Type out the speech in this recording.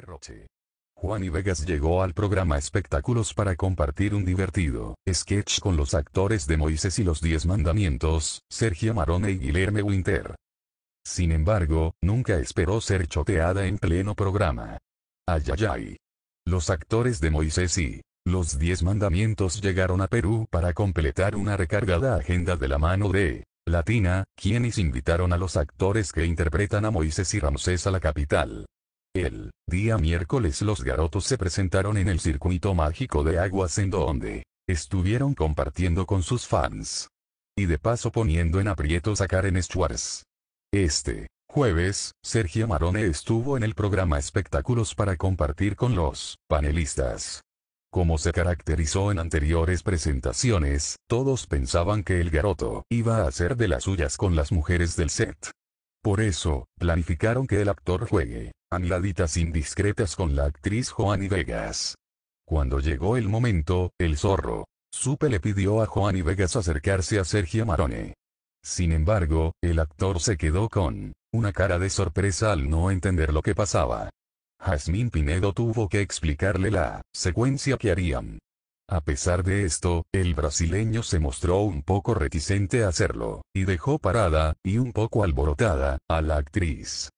Roche. Juan y Vegas llegó al programa Espectáculos para compartir un divertido sketch con los actores de Moisés y los Diez Mandamientos, Sergio Marone y Guillermo Winter. Sin embargo, nunca esperó ser choteada en pleno programa. Ayayay. Los actores de Moisés y los Diez Mandamientos llegaron a Perú para completar una recargada agenda de la mano de Latina, quienes invitaron a los actores que interpretan a Moisés y Ramsés a la capital. El día miércoles los garotos se presentaron en el circuito mágico de aguas en donde estuvieron compartiendo con sus fans. Y de paso poniendo en aprietos a Karen Schwartz. Este jueves, Sergio Marone estuvo en el programa Espectáculos para compartir con los panelistas. Como se caracterizó en anteriores presentaciones, todos pensaban que el garoto iba a hacer de las suyas con las mujeres del set. Por eso, planificaron que el actor juegue, a indiscretas con la actriz Joanny Vegas. Cuando llegó el momento, el zorro, Supe le pidió a Joanny Vegas acercarse a Sergio Marone. Sin embargo, el actor se quedó con una cara de sorpresa al no entender lo que pasaba. Jazmín Pinedo tuvo que explicarle la secuencia que harían. A pesar de esto, el brasileño se mostró un poco reticente a hacerlo, y dejó parada, y un poco alborotada, a la actriz.